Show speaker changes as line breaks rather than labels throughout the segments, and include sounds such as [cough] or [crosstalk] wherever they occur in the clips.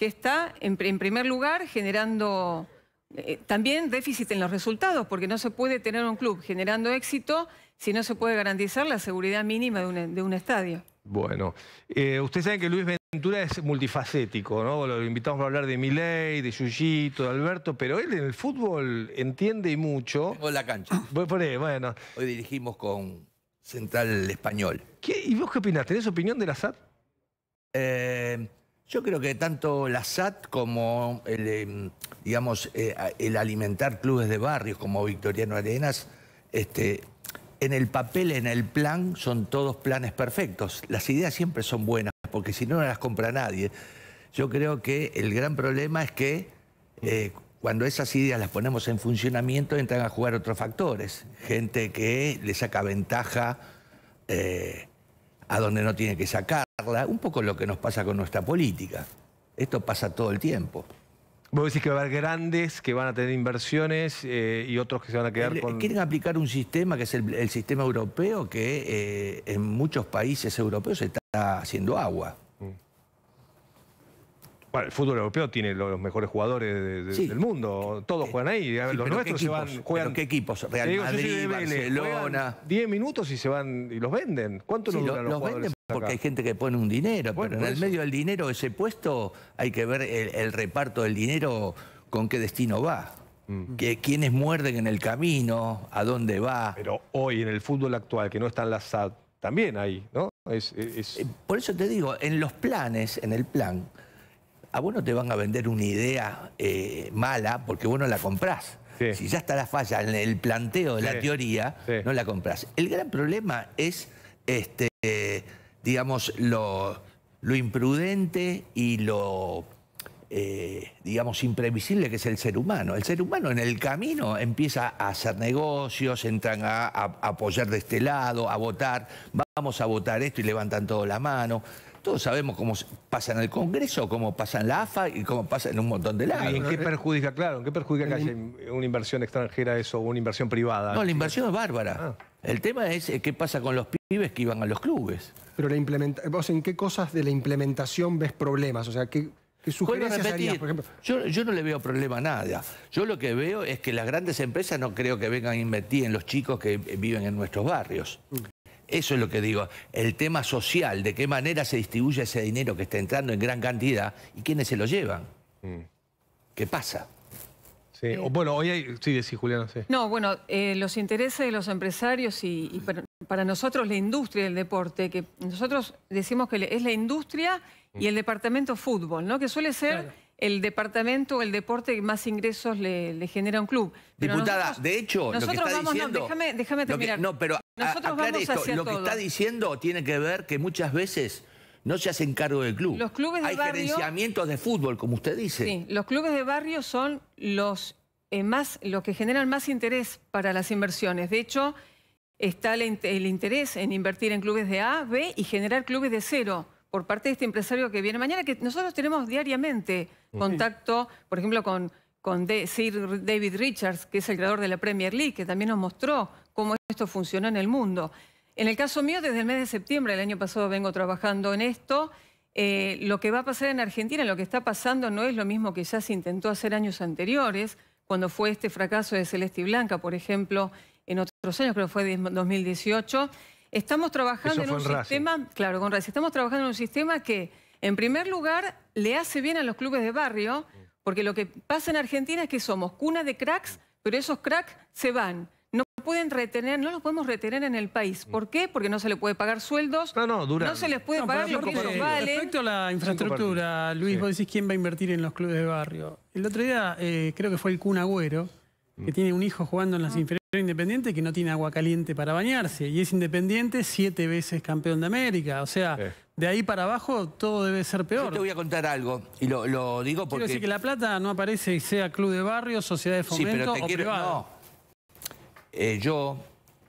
que está, en, primer lugar, generando eh, también déficit en los resultados, porque no se puede tener un club generando éxito si no se puede garantizar la seguridad mínima de un, estadio.
Bueno, eh, usted sabe que Luis Ventura es multifacético, ¿no? Lo invitamos a hablar de Milei, de Yuyito, de Alberto, pero él en el fútbol entiende y
mucho. la cancha. Voy por ahí, bueno. Hoy dirigimos con Central Español. ¿Qué? ¿Y vos qué opinás? ¿Tenés opinión de la SAT? Eh, yo creo que tanto la SAT como el, em, digamos, eh, el alimentar clubes de barrios como Victoriano Arenas, este, en el papel, en el plan, son todos planes perfectos. Las ideas siempre son buenas, porque si no, no las compra nadie. Yo creo que el gran problema es que eh, cuando esas ideas las ponemos en funcionamiento, entran a jugar otros factores. Gente que le saca ventaja. Eh, a donde no tiene que sacarla, un poco lo que nos pasa con nuestra política. Esto pasa todo el tiempo.
Vos decís que va a haber grandes que van a tener inversiones eh, y otros
que se van a quedar eh, con... Quieren aplicar un sistema que es el, sistema europeo que eh, en muchos países europeos está haciendo agua. Bueno,
el fútbol europeo tiene los mejores jugadores del mundo. Todos juegan ahí. los nuestros se van.
Juegan, ¿Qué equipos? Real Madrid, Barcelona. 10 minutos y se van y los venden. ¿Cuánto nos duran los, los Venden porque hay gente que pone un dinero, pero en el medio del dinero ese puesto hay que ver el, reparto del dinero con qué destino va. Mm. Que, quiénes muerden en el camino, a dónde va. Pero hoy en el fútbol actual, que no en la SAT, también hay, ¿no? Eh, por eso te digo, en los planes, en el plan, a vos no te van a vender una idea eh, mala porque vos la comprás. Si ya está la falla en el planteo de la teoría, no la comprás. El gran problema es, este, digamos, lo, imprudente y lo... Eh, digamos, imprevisible que es el ser humano. El ser humano en el camino empieza a hacer negocios, entran a, apoyar de este lado, a votar, vamos a votar esto y levantan todo la mano. Todos sabemos cómo pasa en el Congreso, cómo pasa en la AFA y cómo pasa en un montón de lados. ¿Y en qué eh,
perjudica, claro, en qué perjudica que haya
una inversión extranjera eso o una inversión privada? No, la inversión es bárbara. Ah. El tema es eh, qué pasa con los pibes que iban a los clubes.
Pero la implementa vos en qué cosas de la implementación ves problemas, o sea, qué, sugerencias harías, por
Yo, no le veo problema a nada. Yo lo que veo es que las grandes empresas no creo que vengan a invertir en los chicos que eh, viven en nuestros barrios. Mm. Eso es lo que digo. El tema social, de qué manera se distribuye ese dinero que está entrando en gran cantidad y quiénes se lo llevan. Mm. ¿Qué pasa?
Sí. Eh, bueno, hoy hay... Sí, sí, Juliana, sí.
No, bueno, eh, los intereses de los empresarios y, mm. para, nosotros la industria del deporte, que nosotros decimos que es la industria y mm. el departamento fútbol, ¿no? Que suele ser el departamento, el deporte que más ingresos le, genera a un club. Diputada,
de hecho, nosotros lo que está vamos, diciendo... No, déjame, terminar. no, pero lo que está diciendo tiene que ver que muchas veces no se hacen cargo del club. Los clubes de Hay gerenciamientos de fútbol, como usted dice. Sí,
los clubes de barrio son los, eh, más, los que generan más interés para las inversiones. De hecho, está el interés en invertir en clubes de A, B y generar clubes de cero por parte de este empresario que viene mañana, que nosotros tenemos diariamente contacto, por ejemplo, con, Sir David Richards, que es el creador de la Premier League, que también nos mostró cómo esto funcionó en el mundo. En el caso mío, desde el mes de septiembre del año pasado vengo trabajando en esto. Eh, lo que va a pasar en Argentina, lo que está pasando, no es lo mismo que ya se intentó hacer años anteriores, cuando fue este fracaso de Celeste y Blanca, por ejemplo, en otros años, creo que fue 2018. Estamos trabajando en un sistema, claro, con estamos trabajando en un sistema que, en primer lugar, le hace bien a los clubes de barrio, porque lo que pasa en Argentina es que somos cuna de cracks, pero esos cracks se van. No pueden retener, no los podemos retener en el país. Mm. ¿Por qué? Porque no se les puede pagar sueldos. No, no, dura. No se les puede pagar lo ellos Respecto
a la infraestructura, Luis, vos decís quién va a invertir en los clubes de barrio. El otro día, eh, creo que fue el Cuna Agüero, Mm. que tiene un hijo jugando en las ah. inferiores independientes que no tiene agua caliente para bañarse. Y es independiente siete veces campeón de América. O sea, de ahí para abajo todo debe ser peor. Yo te
voy a contar algo, y lo, digo porque... Quiero decir que La
Plata no aparece y sea club de barrio, sociedad de fomento o No.
Eh, yo,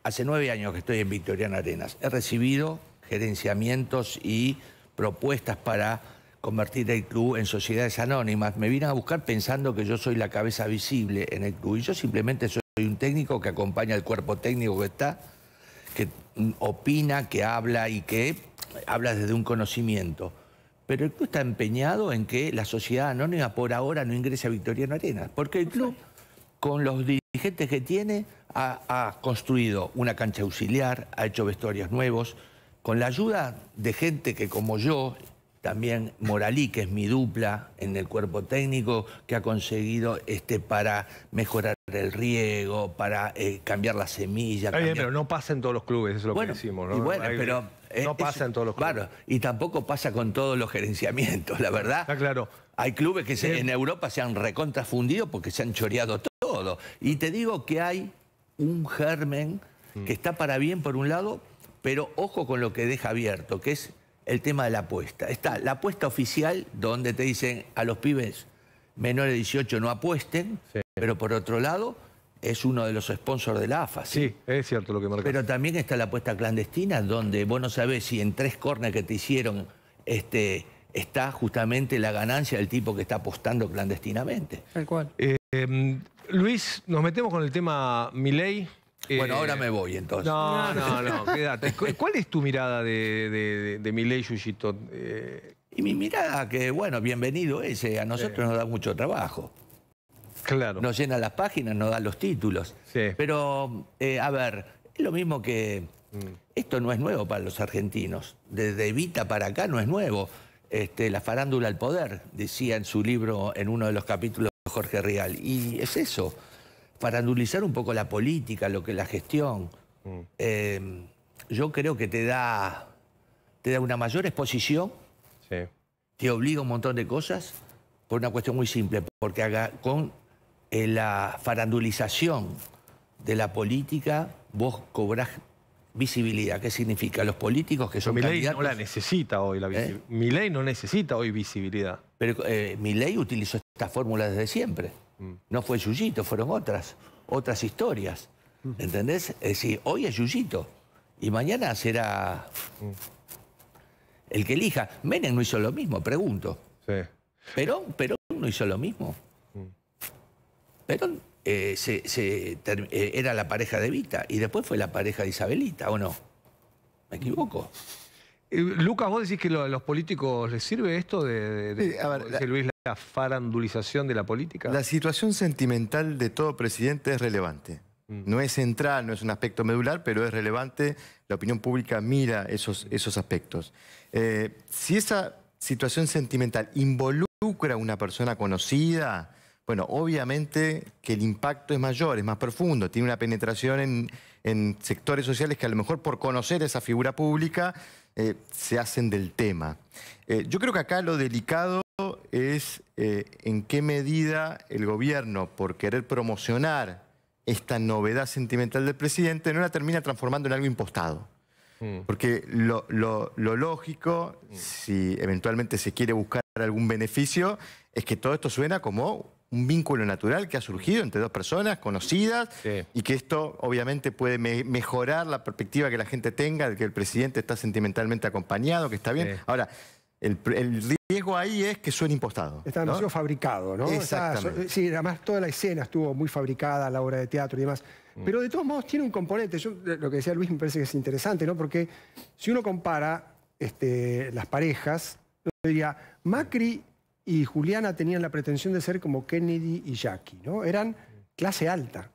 hace nueve años que estoy en Victoriana Arenas, he recibido gerenciamientos y propuestas para convertir el club en sociedades anónimas. Me vienen a buscar pensando que yo soy la cabeza visible en el club y yo simplemente soy un técnico que acompaña al cuerpo técnico que está, que opina, que habla y que habla desde un conocimiento. Pero el club está empeñado en que la sociedad anónima por ahora no ingrese a Victoriano Arenas, porque el club, con los dirigentes que tiene, ha, ha construido una cancha auxiliar, ha hecho vestuarios nuevos, con la ayuda de gente que como yo también Moralí, que es mi dupla en el cuerpo técnico, que ha conseguido este, para mejorar el riego, para eh, cambiar la semilla. pero no pasa en todos los clubes, es lo que decimos. ¿no? bueno, pero... no pasa en todos los clubes. Claro, y tampoco pasa con todos los gerenciamientos, la verdad. Está claro. Hay clubes que en Europa se han recontrafundido porque se han choreado todo. Y te digo que hay un germen que mm. está para bien por un lado, pero ojo con lo que deja abierto, que es el tema de la apuesta. Está la apuesta oficial, donde te dicen a los pibes menores de 18 no apuesten, pero por otro lado es uno de los sponsors de la AFA. Sí, es cierto lo que marcas. Pero también está la apuesta clandestina, donde vos no sabés si en tres cornes que te hicieron este, está justamente la ganancia del tipo que está apostando clandestinamente. Tal cual. Eh, em,
Luis, nos metemos con el tema Miley. Eh, bueno, ahora me voy entonces. No, no, no, quédate. [laughs] ¿Cuál es tu mirada
de, de, de eh, Y mi mirada, que bueno, bienvenido ese, a nosotros nos da mucho trabajo. Claro. Nos llena las páginas, nos da los títulos. Sí. Pero, eh, a ver, es lo mismo que. Mm. Esto no es nuevo para los argentinos. Desde Evita para acá no es nuevo. Este, la farándula al poder, decía en su libro, en uno de los capítulos de Jorge Rial. Y es eso farandulizar un poco la política, lo que la gestión. Mm. Em, yo creo que te da, te da una mayor exposición, te obliga a un montón de cosas, por una cuestión muy simple, porque con eh, la farandulización de la política vos cobrás visibilidad. ¿Qué significa? Los políticos que son candidatos... Miley no la
necesita hoy la visibilidad.
¿Eh? no necesita hoy visibilidad. Pero eh, mi ley utilizó esta fórmula desde siempre. Mm. No fue Yuyito, fueron otras, otras historias. Mm. ¿Entendés? Es decir, hoy es Yuyito y mañana será mm. el que elija. Menem no hizo lo mismo, pregunto. Sí. Perón, no hizo lo mismo. Perón eh, eh, era la pareja de Vita y después fue la pareja de Isabelita, ¿o no? ¿Me equivoco?
Eh, Lucas, vos decís que a los políticos les sirve esto de, la
farandulización de la política? La situación sentimental de todo presidente es relevante. Mm. No es central, no es un aspecto medular, pero es relevante. La opinión pública mira esos, esos aspectos. Eh, si esa situación sentimental involucra a una persona conocida, bueno, obviamente que el impacto es mayor, es más profundo, tiene una penetración en, sectores sociales que a lo mejor por conocer esa figura pública eh, se hacen del tema. Eh, yo creo que acá lo delicado es eh, en qué medida el gobierno, por querer promocionar esta novedad sentimental del presidente, no la termina transformando en algo impostado. Mm. Porque lo, lógico, mm. si eventualmente se quiere buscar algún beneficio, es que todo esto suena como un vínculo natural que ha surgido entre dos personas conocidas y que esto obviamente puede mejorar la perspectiva que la gente tenga de que el presidente está sentimentalmente acompañado, que está bien. Ahora, el, riesgo ahí es que suene impostado. Está demasiado fabricado, ¿no?
sí, además toda la escena estuvo muy fabricada, la obra de teatro y demás. Mm. Pero de todos modos tiene un componente. Yo, eh, lo que decía Luis me parece que es interesante, ¿no? Porque si uno compara este, las parejas, yo diría, Macri y Juliana tenían la pretensión de ser como Kennedy y Jackie, ¿no? Eran clase alta,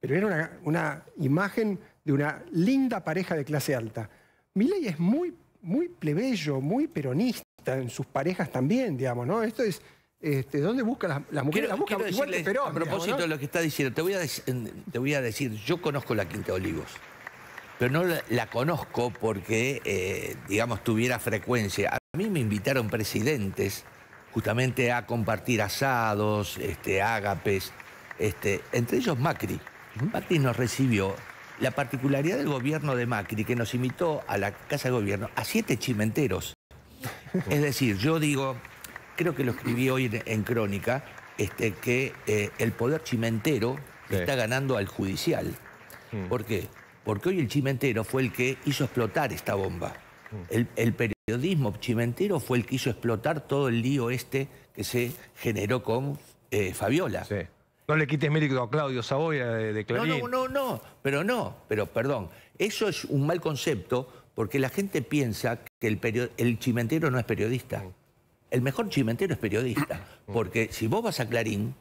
pero era una, imagen de una linda pareja de clase alta. Milei es muy, muy plebeyo, muy peronista en sus parejas también, digamos, ¿no? Esto es... Este, ¿Dónde busca las mujeres? la busca igual Perón, A propósito de
lo que está diciendo, te voy, a te voy a decir, yo conozco la Quinta Olivos, pero no la, conozco porque, eh, digamos, tuviera frecuencia. A mí me invitaron presidentes justamente a compartir asados, este, ágapes, este, entre ellos Macri. Macri nos recibió. La particularidad del gobierno de Macri, que nos invitó a la Casa de Gobierno a siete chimenteros [laughs] Es decir, yo digo, creo que lo escribí hoy en, Crónica, este, que eh, el poder chimentero está ganando al judicial. Hmm. ¿Por qué? Porque hoy el chimentero fue el que hizo explotar esta bomba. Hmm. El, periodismo chimentero fue el que hizo explotar todo el lío este que se generó con eh, Fabiola. No le quites mérito a Claudio Saboya de, No, no, no, no, pero no, pero perdón. Eso es un mal concepto porque la gente piensa que el, chimentero no es periodista. Mm. El mejor chimentero es periodista. Mm. Porque si vos vas a Clarín,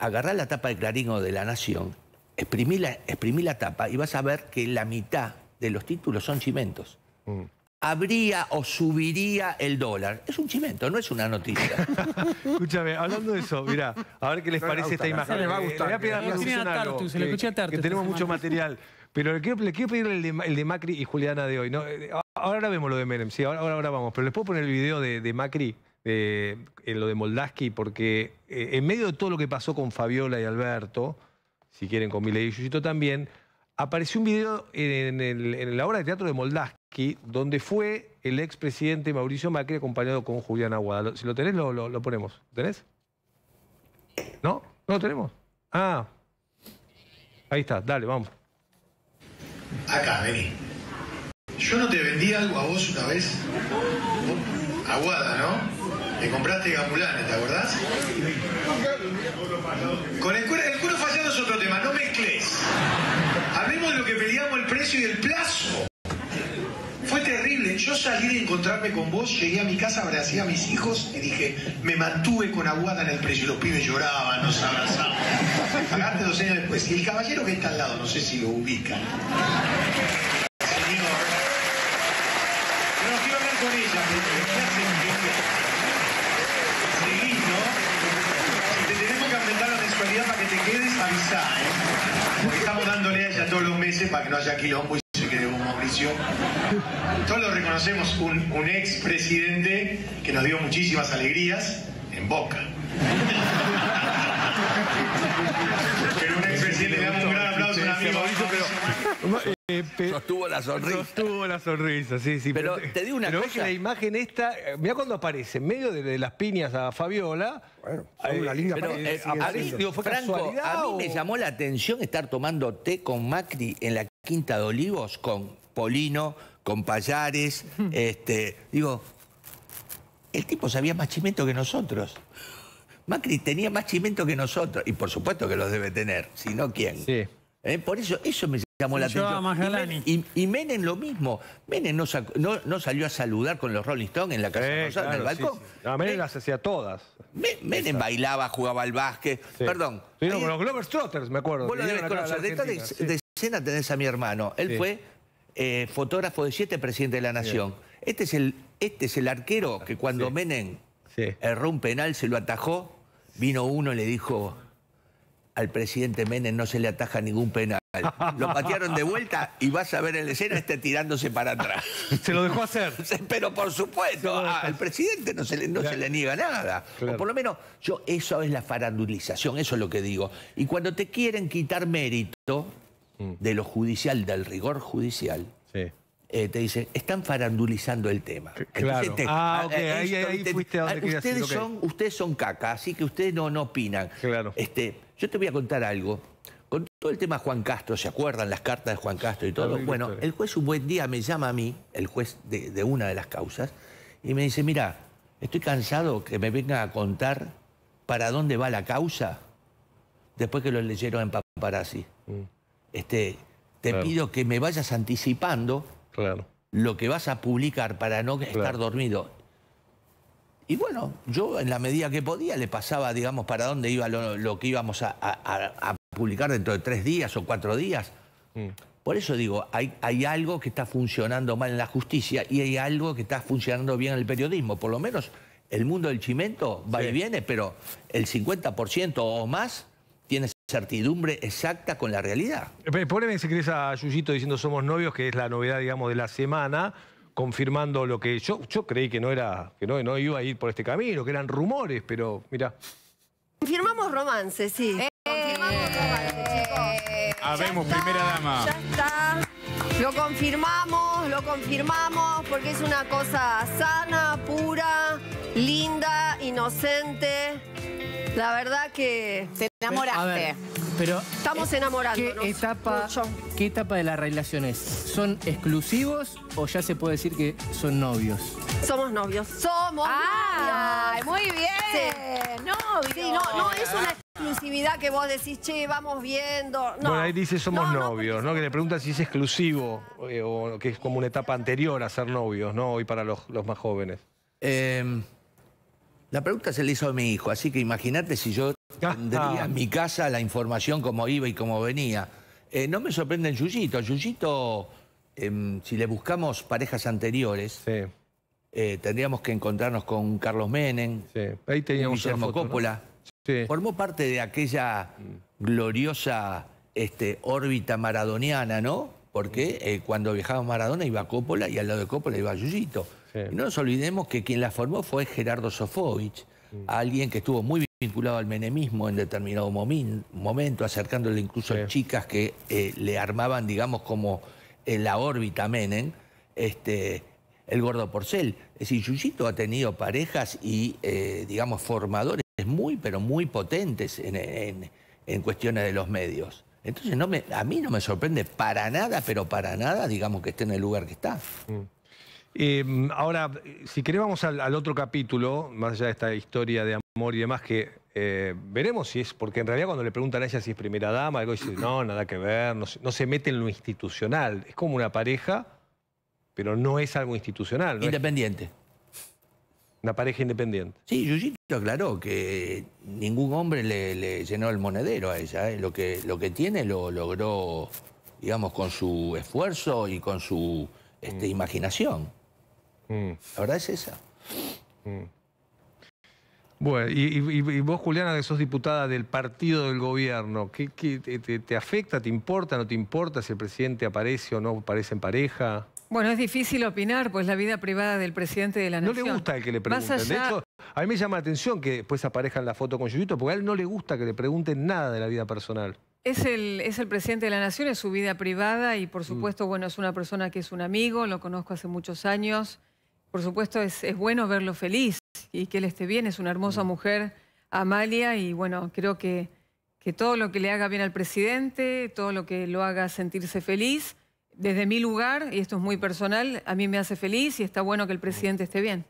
agarrá la tapa de Clarín o de La Nación, exprimí la, tapa y vas a ver que la mitad de los títulos son chimentos. Mm. Habría o subiría el dólar. Es un chimento, no es una noticia. [laughs] Escúchame, hablando de eso, mirá, a ver qué les parece esta imagen. les va a gustar. voy a pedir
a que
tenemos mucho material. Pero le quiero, pedir el de, Macri y Juliana de hoy. Eh, eh, ahora vemos lo de Menem, sí, ahora, vamos. Pero les puedo poner el video de, Macri, en eh, lo de Moldaski, porque en medio de todo lo que pasó con Fabiola y Alberto, si quieren con Mila y Yusito también, apareció un video en, la obra de teatro de Moldaski, donde fue el expresidente Mauricio Macri acompañado con Juliana Aguada. Si lo tenés, lo, lo ponemos. tenés? ¿No? ¿No lo tenemos? Ah. Ahí está, dale, vamos.
Acá, vení. Yo no te vendí algo a vos una vez. Aguada, ¿no? Te compraste gamulanes, ¿te acordás? Con el cuero, el cuero fallado es otro tema, no mezcles.
Hablemos de lo que pedíamos, el precio y el plazo yo
salí de encontrarme con vos, llegué a mi casa, abracé a mis hijos y dije, me mantuve con aguada en el precio. Los pibes lloraban, nos abrazaban. Pagaste dos años después. Y el caballero que está al lado, no sé si lo ubica. Señor. no quiero hablar con ella, porque Seguís, ¿no? Si te tenemos que aumentar la mensualidad para que te quedes, avisá, ¿eh? Porque estamos dándole a ella todos los meses para que no haya quilombo. Todos lo reconocemos, un, un ex presidente que nos dio muchísimas alegrías en Boca. Pero un ex presidente le damos un gran aplauso a un amigo.
Mauricio, eh, sostuvo la sonrisa. Sostuvo la sonrisa, sí, sí. Pero, te digo una pero cosa. la imagen esta, eh, mira cuando aparece, en medio de, las piñas a Fabiola.
Bueno, eh, una linda a mí, digo, Franco, a mí me llamó la atención estar tomando té con Macri en la Quinta de Olivos con Polino, con Payares. [laughs] este, digo, el tipo sabía más chimento que nosotros. Macri tenía más chimento que nosotros. Y por supuesto que los debe tener, si no, ¿quién? Sí. Eh, por eso, eso me llamó la atención. Y, Menem lo mismo. Menem no, salió a saludar con los Rolling Stones en la casa de en el balcón. Menem las hacía todas. Menem bailaba, jugaba al básquet. Perdón. los Glover me acuerdo. Vos lo debes conocer. de, de, escena tenés a mi hermano. Él fue eh, fotógrafo de siete presidente de la Nación. Este, es el, este es el arquero que cuando Menen Menem erró un penal, se lo atajó, vino uno y le dijo, al presidente Menem no se le ataja ningún penal. [laughs] Lo patearon de vuelta y vas a ver en la escena este tirándose para atrás. [laughs] Se lo dejó hacer. [laughs] Pero por supuesto, al presidente no se le, le niega nada. por lo menos, yo, eso es la farandulización, eso es lo que digo. Y cuando te quieren quitar mérito, Mm. de lo judicial, del rigor judicial, eh, te dicen, están farandulizando el tema. Claro. Ah, ah, ok, eh, ahí, fuiste ah, ustedes son, ustedes son caca, así que ustedes no, no opinan. Claro. Este, yo te voy a contar algo. Con todo el tema Juan Castro, ¿se acuerdan las cartas de Juan Castro y todo? Bueno, el juez un buen día me llama a mí, el juez de, una de las causas, y me dice, mira, estoy cansado que me vengan a contar para dónde va la causa después que lo leyeron en paparazzi. Mm. Este, te pido que me vayas anticipando lo que vas a publicar para no estar dormido. Y bueno, yo en la medida que podía le pasaba, digamos, para dónde iba lo, que íbamos a, publicar dentro de tres días o cuatro días. Mm. Por eso digo, hay, algo que está funcionando mal en la justicia y hay algo que está funcionando bien en el periodismo. Por lo menos el mundo del chimento va y viene, pero el 50% o más tiene certidumbre exacta con la realidad.
Eh, poneme si querés a Yuyito diciendo somos novios, que es la novedad, digamos, de la semana, confirmando lo que yo, yo creí que no era, que no, no iba a ir por este camino, que eran rumores, pero mira.
Confirmamos romance, sí. Eh, confirmamos romance, chicos.
primera dama. Ya
está. Lo confirmamos, lo confirmamos, porque es una cosa sana, pura, linda, inocente. La verdad que... Te enamoraste.
pero Estamos eh, enamorándonos. ¿qué etapa,
¿Qué etapa de la relación es? ¿Son exclusivos o ya se puede decir que son novios?
Somos novios. Somos ah, muy bien. no, no es una exclusividad que vos decís, che, vamos viendo. No. Bueno,
ahí dice somos novios, no, Que le pregunta si es exclusivo eh, o que es como una etapa anterior a ser novios, ¿no?
Hoy para los, los más jóvenes. Eh... La pregunta se le hizo a mi hijo, así que imagínate si yo [laughs] ah, tendría ah. en mi casa la información como iba y cómo venía. Eh, no me sorprende el Yuyito. Yuyito, em, si le buscamos parejas anteriores, eh, tendríamos que encontrarnos con Carlos Menem, sí. Ahí teníamos Guillermo Coppola. Formó parte de aquella gloriosa este, órbita maradoniana, ¿no? Porque eh, cuando viajaba Maradona iba a Coppola y al lado de Coppola iba Yuyito. No nos olvidemos que quien la formó fue Gerardo Sofovich, mm. alguien que estuvo muy vinculado al menemismo en determinado momento, acercándole incluso a chicas que eh, le armaban, digamos, como en la órbita Menem, este, el gordo porcel. Es decir, Yuyito ha tenido parejas y, eh, digamos, formadores muy, pero muy potentes en, cuestiones de los medios. Entonces, a mí no me sorprende para nada, pero para nada, digamos, que esté en el lugar que está. Mm.
Em, ahora, eh, si querés vamos al, otro capítulo, más allá de esta historia de amor y demás, que eh, veremos si es, porque en realidad cuando le preguntan a ella si es primera dama, algo dice, no, nada que ver, no, se mete en lo institucional, es como una pareja, pero no es algo institucional.
Independiente. Una pareja independiente. Sí, Yuyito aclaró que ningún hombre le, llenó el monedero a ella. ¿eh? Lo, que, lo que tiene lo logró, digamos, con su esfuerzo y con su este, imaginación. La verdad es esa.
Bueno, y, vos, Juliana, que sos diputada del partido del gobierno, ¿qué, te, afecta, te importa, no te importa si el presidente aparece o no aparece en pareja?
Bueno, es difícil opinar, pues la vida privada del presidente de la nación. No le gusta
el que le pregunten. De hecho, a mí me llama la atención que después aparezca en la foto con Yuyito, porque a él no le gusta que le pregunten nada de la vida personal.
Es el, es el presidente de la nación, es su vida privada y, por mm. supuesto, bueno, es una persona que es un amigo, lo conozco hace muchos años por supuesto es, es, bueno verlo feliz y que él esté bien, es una hermosa mm. mujer, Amalia, y bueno, creo que, que todo lo que le haga bien al presidente, todo lo que lo haga sentirse feliz, desde mi lugar, y esto es muy personal, a mí me hace feliz y está bueno que el presidente esté bien.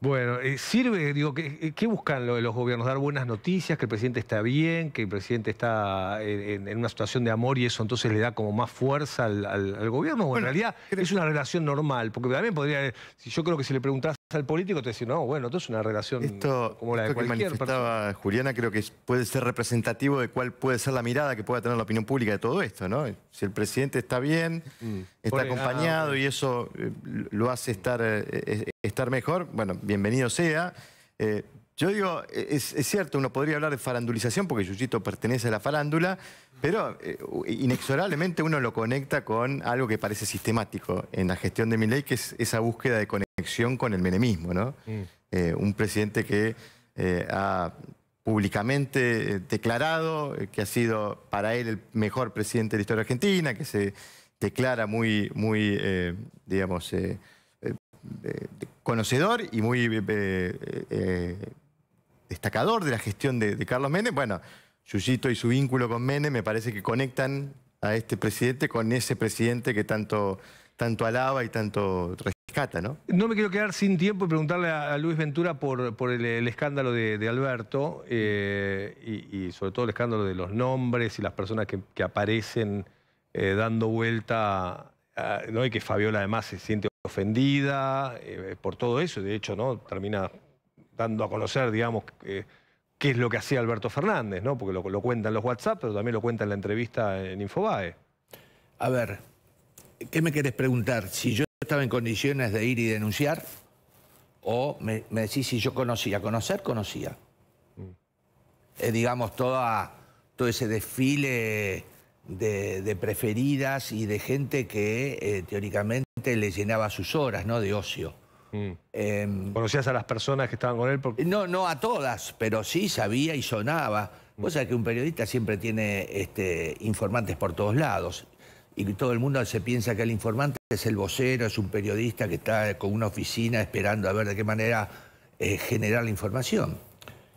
Bueno, eh, sirve, digo, ¿qué, eh, buscan lo, los gobiernos? ¿Dar buenas noticias? ¿Que el presidente está bien? ¿Que el presidente está eh, en, una situación de amor y eso entonces le da como más fuerza al, gobierno? bueno, en realidad es una relación normal? Porque también podría, si yo creo que si le preguntas al político te decir, no, bueno, esto es una relación esto, como la de que manifestaba
Juliana creo que puede ser representativo de cuál puede ser la mirada que pueda tener la opinión pública de todo esto, ¿no? Si el presidente está bien, mm. está acompañado y eso lo hace estar estar mejor, bueno, bienvenido sea. Eh, yo digo, e-, es, cierto, uno podría hablar de farandulización porque Yuyito pertenece a la farándula, pero eh, inexorablemente uno lo conecta con algo que parece sistemático en la gestión de mi ley, que es esa búsqueda de conexión con el menemismo, ¿no? Mm. Eh, un presidente que ha públicamente declarado que ha sido para él el mejor presidente de la historia argentina, que se declara muy, muy digamos, conocedor y muy eh, eh, destacador de la gestión de, Carlos Menem, bueno, Yuyito y su vínculo con Menem me parece que conectan a este presidente con ese presidente que tanto, tanto alaba y tanto rescata, ¿no?
No me quiero quedar sin tiempo y preguntarle a, Luis Ventura por, el, escándalo de, Alberto eh, y, sobre todo el escándalo de los nombres y las personas que, aparecen dando vuelta, ¿no? y que Fabiola además se siente ofendida eh, por todo eso, y de hecho ¿no? termina dando a conocer, digamos, qué es lo que hacía Alberto Fernández, ¿no? porque lo, lo cuentan los WhatsApp, pero también lo cuenta en la entrevista en Infobae.
A ver, ¿qué me querés preguntar? Si yo estaba en condiciones de ir y denunciar, o me, decís si yo conocía. Conocer, conocía.
Mm.
digamos, toda, todo ese desfile de, preferidas y de gente que eh, teóricamente le llenaba sus horas, ¿no? De ocio. Mm. Em, ¿Conocías a las personas que estaban con él? No, no a todas, pero sí sabía y sonaba. O sea que un periodista siempre tiene este, informantes por todos lados. Y todo el mundo se piensa que el informante es el vocero, es un periodista que está con una oficina esperando a ver de qué manera eh, generar la información.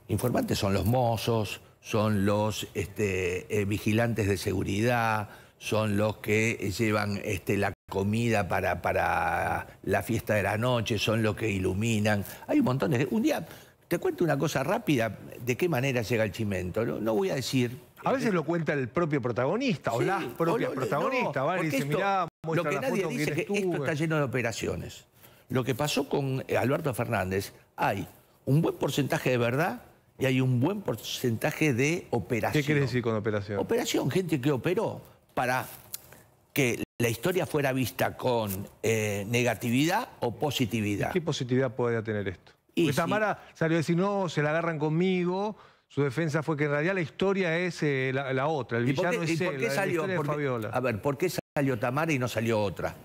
Informantes son los mozos, son los este, eh, vigilantes de seguridad, son los que llevan este, la comida para, para la fiesta de la noche, son los que iluminan. Hay un montón de... Un día, te cuento una cosa rápida de qué manera llega el chimento. No, voy a decir... A veces lo cuenta el propio protagonista o las propias protagonistas. lo que nadie dice que, que esto está lleno de operaciones. Lo que pasó con eh, Alberto Fernández, hay un buen porcentaje de verdad y hay un buen porcentaje de operación. ¿Qué quiere decir con operación? Operación, gente que operó para que la historia fuera vista con eh, negatividad o positividad. ¿Qué
positividad puede tener esto? Y Tamara salió a decir, no, se la agarran conmigo. Su defensa fue que en realidad la historia es eh, la, otra,
el villano es él, por salió, A ver, ¿por qué salió Tamara y no salió otra?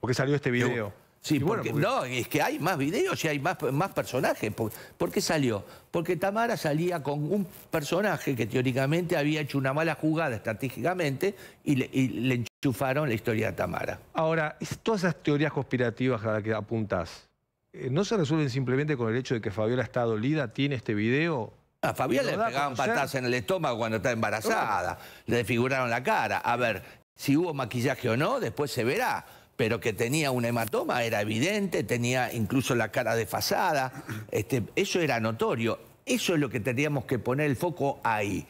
Porque salió este video. Sí, porque, no, es que hay más videos y hay más, más personajes. ¿Por, qué salió? Porque Tamara salía con un personaje que teóricamente había hecho una mala jugada estratégicamente y le, enchufaron la historia de Tamara.
Ahora, todas esas teorías conspirativas a las que apuntás, eh, ¿no se resuelven simplemente con el hecho de que Fabiola está dolida, tiene este video
a Fabiola le pegaban patadas en el estómago cuando está embarazada, le desfiguraron la cara. A ver, si hubo maquillaje o no, después se verá pero que tenía un hematoma, era evidente, tenía incluso la cara desfasada, este, eso era notorio. Eso es lo que teníamos que poner el foco ahí.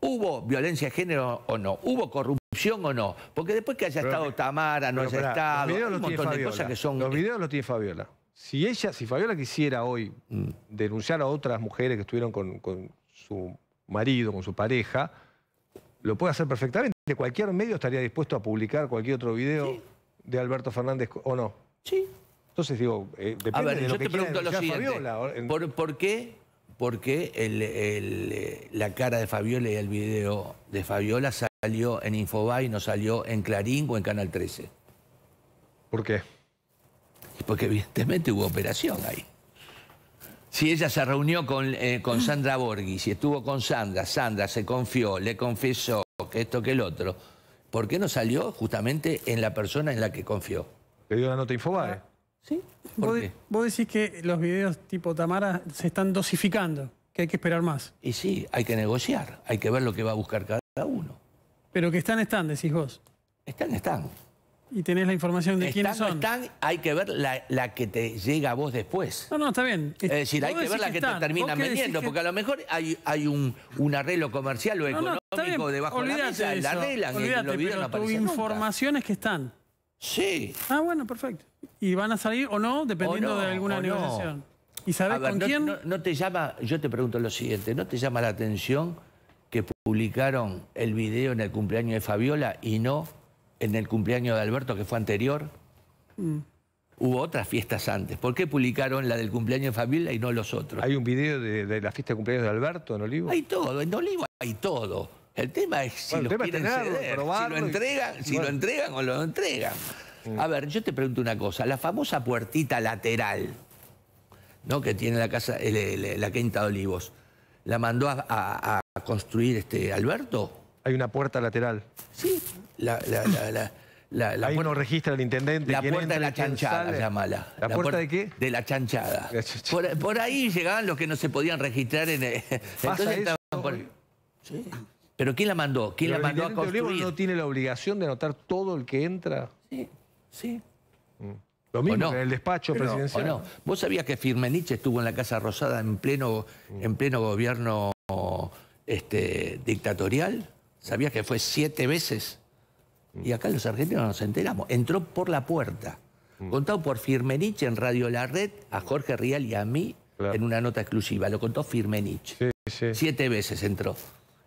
¿Hubo violencia de género o no? ¿Hubo corrupción o no? Porque después que haya estado Tamara, no haya estado, los videos un montón de cosas que son... Los videos los tiene
Fabiola. Si ella, si Fabiola quisiera hoy mm. denunciar a otras mujeres que estuvieron con, su marido, con su pareja, lo puede hacer perfectamente. Cualquier medio estaría dispuesto a publicar cualquier otro video de Alberto Fernández o no? Sí. Entonces digo,
eh, depende a ver, yo te pregunto lo siguiente. ¿Por, qué, Porque el, eh, la cara de Fabiola y el video de Fabiola salió en Infobay y no salió en Clarín o en Canal 13? ¿Por qué? Porque evidentemente hubo operación ahí. Si ella se reunió con, eh, con Sandra Borghi, si estuvo con Sandra, Sandra se confió, le confesó que esto, que el otro, ¿por qué no salió justamente en la persona en la que confió? ¿Que dio la nota Infobae? Ah, sí. ¿Por
vos decís que los videos tipo Tamara se están dosificando, que hay que esperar más.
Y sí, hay que negociar, hay que ver lo que va a buscar cada uno.
Pero que están, están, decís vos. Están, están y tenés la información de quiénes están, son. Están,
hay que ver la, que te llega a vos después. No, no, está bien. Es decir, hay que ver la que, te terminan vendiendo, porque a lo mejor hay, hay un, un arreglo comercial o económico debajo de la mesa, la arreglan, Olvídate, pero tu
información es que
están. Sí.
Ah, bueno, perfecto. Y van a salir o
no, dependiendo de alguna negociación. ¿Y sabés con quién? no te llama, yo te pregunto lo siguiente, ¿no te llama la atención que publicaron el video en el cumpleaños de Fabiola y no en el cumpleaños de Alberto, que fue anterior? Mm. Hubo otras fiestas antes. ¿Por qué publicaron la del cumpleaños de familia y no los otros? ¿Hay un video de, la fiesta de cumpleaños de Alberto en Olivo? Hay todo, en Olivo hay todo. El tema es si, quieren si lo entregan, si lo entregan o lo entregan. Mm. A ver, yo te pregunto una cosa. La famosa puertita lateral, ¿no? Que tiene la casa, la quinta de Olivos, ¿la mandó a, a construir este Alberto? hay una puerta lateral. Sí, la, la, Ahí registra el intendente. La puerta de la chanchada, llamala. ¿La, puerta de qué? De la chanchada. Por, ahí llegaban los que no se podían registrar en... [laughs] El... ¿Pero quién la mandó? ¿Quién la mandó a construir? no tiene la obligación de anotar todo el que entra? Sí, sí. Mm. Lo mismo en el despacho presidencial. ¿Vos sabías que Firmenich estuvo en la Casa Rosada en pleno, en pleno gobierno este, dictatorial? ¿Sabías que fue siete veces. Y acá los argentinos nos enteramos. Entró por la puerta. Mm. Contado por Firmenich en Radio La Red, a mm. Jorge Rial y a mí en una nota exclusiva. Lo contó Firmenich. Siete veces entró.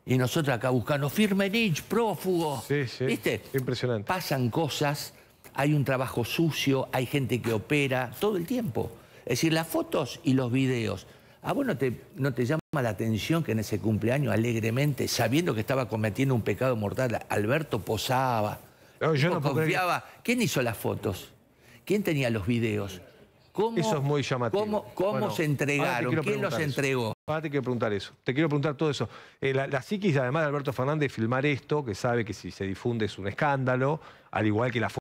Y nosotros acá buscando Firmenich, prófugo. Sí, sí. ¿Viste? Impresionante. Pasan cosas, hay un trabajo sucio, hay gente que opera todo el tiempo. Es decir, las fotos y los videos. Ah, bueno, no te, no te la atención que en ese cumpleaños, alegremente, sabiendo que estaba cometiendo un pecado mortal, Alberto posaba, yo confiaba. ¿Quién hizo las fotos? ¿Quién tenía los videos? eso es muy llamativo. ¿Cómo, se entregaron? ¿Quién los entregó?
te quiero preguntar eso. Te quiero preguntar todo eso. Eh, la, psiquis, además de Alberto Fernández, filmar esto, que sabe que si se difunde es un escándalo, al igual que la foto